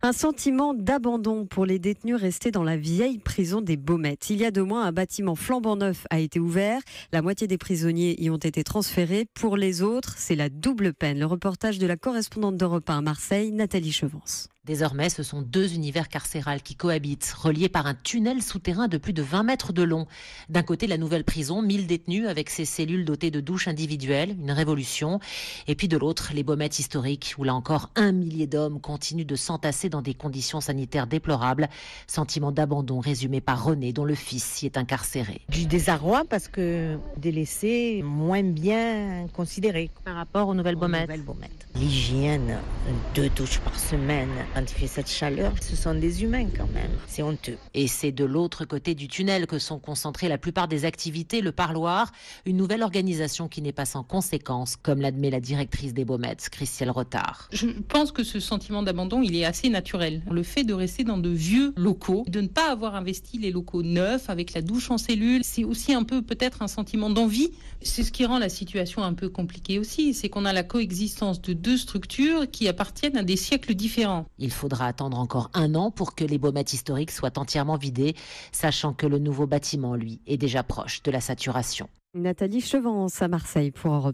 Un sentiment d'abandon pour les détenus restés dans la vieille prison des Baumettes. Il y a deux mois, un bâtiment flambant neuf a été ouvert. La moitié des prisonniers y ont été transférés. Pour les autres, c'est la double peine. Le reportage de la correspondante d'Europe 1 à Marseille, Nathalie Chevance. Désormais, ce sont deux univers carcérales qui cohabitent, reliés par un tunnel souterrain de plus de 20 mètres de long. D'un côté, la nouvelle prison, 1000 détenus avec ses cellules dotées de douches individuelles, une révolution. Et puis de l'autre, les baumettes historiques, où là encore un millier d'hommes continuent de s'entasser dans des conditions sanitaires déplorables. Sentiment d'abandon résumé par René, dont le fils s'y est incarcéré. Du désarroi parce que délaissé, moins bien considéré par rapport aux nouvelles bomettes. L'hygiène, deux douches par semaine quand il fait cette chaleur, ce sont des humains quand même. C'est honteux. Et c'est de l'autre côté du tunnel que sont concentrées la plupart des activités, le parloir, une nouvelle organisation qui n'est pas sans conséquences, comme l'admet la directrice des Baumettes, Christelle Rotard. Je pense que ce sentiment d'abandon, il est assez naturel. Le fait de rester dans de vieux locaux, de ne pas avoir investi les locaux neufs avec la douche en cellule, c'est aussi un peu peut-être un sentiment d'envie. C'est ce qui rend la situation un peu compliquée aussi, c'est qu'on a la coexistence de deux structures qui appartiennent à des siècles différents. Il faudra attendre encore un an pour que les baumettes historiques soient entièrement vidées, sachant que le nouveau bâtiment, lui, est déjà proche de la saturation. Nathalie Chevance à Marseille pour